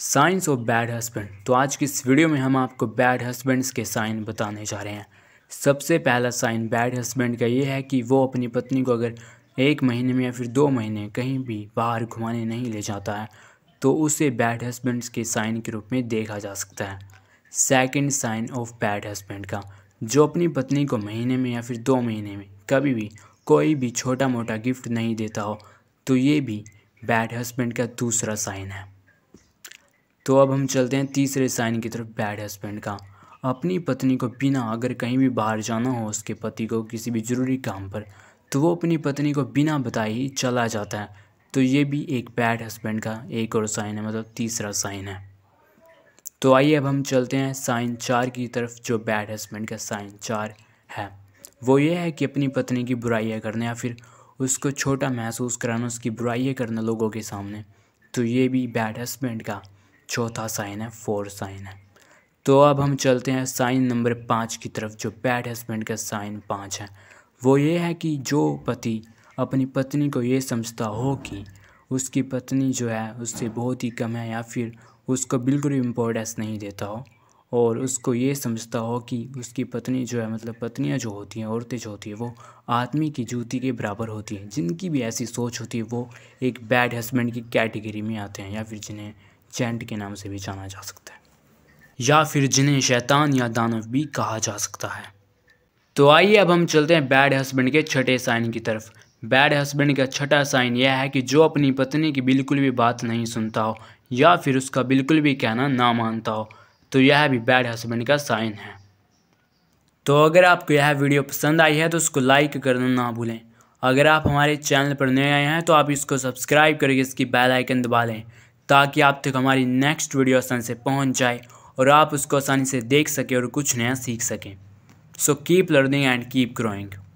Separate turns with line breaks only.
science of bad husband तो आज की इस वीडियो में हम आपको बैड हस्बैंड्स के साइन बताने जा रहे हैं सबसे पहला साइन बैड हस्बैंड का ये है कि वो अपनी पत्नी को अगर एक महीने में या फिर दो महीने कहीं भी बाहर घुमाने नहीं ले जाता है तो उसे बैड हस्बैंड्स के साइन के रूप में देखा जा सकता है second sign of bad husband का जो अपनी पत्नी को महीने में या फिर दो महीने में कभी भी कोई भी छोटा मोटा गिफ्ट नहीं देता हो तो ये भी बैड हस्बैंड का दूसरा साइन है तो अब हम चलते हैं तीसरे साइन की तरफ बैड हस्बैंड का अपनी पत्नी को बिना अगर कहीं भी बाहर जाना हो उसके पति को किसी भी ज़रूरी काम पर तो वो अपनी पत्नी को बिना बताए ही चला जाता है तो ये भी एक बैड हस्बैंड का एक और साइन है मतलब तीसरा साइन है तो आइए अब हम चलते हैं साइन चार की तरफ जो बैड हस्बैंड का साइन चार है वो ये है कि अपनी पत्नी की बुराइयाँ करना या फिर उसको छोटा महसूस कराना उसकी बुराइयाँ करना लोगों के सामने तो ये भी बैड हस्बैंड का चौथा साइन है फोर साइन है तो अब हम चलते हैं साइन नंबर पाँच की तरफ जो बैड हस्बैंड का साइन पाँच है वो ये है कि जो पति अपनी पत्नी को ये समझता हो कि उसकी पत्नी जो है उससे बहुत ही कम है या फिर उसको बिल्कुल भी इम्पोर्टेंस नहीं देता हो और उसको ये समझता हो कि उसकी पत्नी जो है मतलब पत्नियां जो होती हैं औरतें जो होती हैं वो आदमी की जूती के बराबर होती हैं जिनकी भी ऐसी सोच होती है वो एक बैड हस्बैंड की कैटेगरी में आते हैं या फिर जिन्हें जेंट के नाम से भी जाना जा सकता है या फिर जिन्हें शैतान या दानव भी कहा जा सकता है तो आइए अब हम चलते हैं बैड हस्बैंड के छठे साइन की तरफ बैड हस्बैंड का छठा साइन यह है कि जो अपनी पत्नी की बिल्कुल भी बात नहीं सुनता हो या फिर उसका बिल्कुल भी कहना ना मानता हो तो यह भी बैड हस्बैंड का साइन है तो अगर आपको यह वीडियो पसंद आई है तो उसको लाइक करना ना भूलें अगर आप हमारे चैनल पर नए आए हैं तो आप इसको सब्सक्राइब करके इसकी बेल आइकन दबा लें ताकि आप तक हमारी नेक्स्ट वीडियो आसानी से पहुँच जाए और आप उसको आसानी से देख सकें और कुछ नया सीख सकें so keep learning and keep growing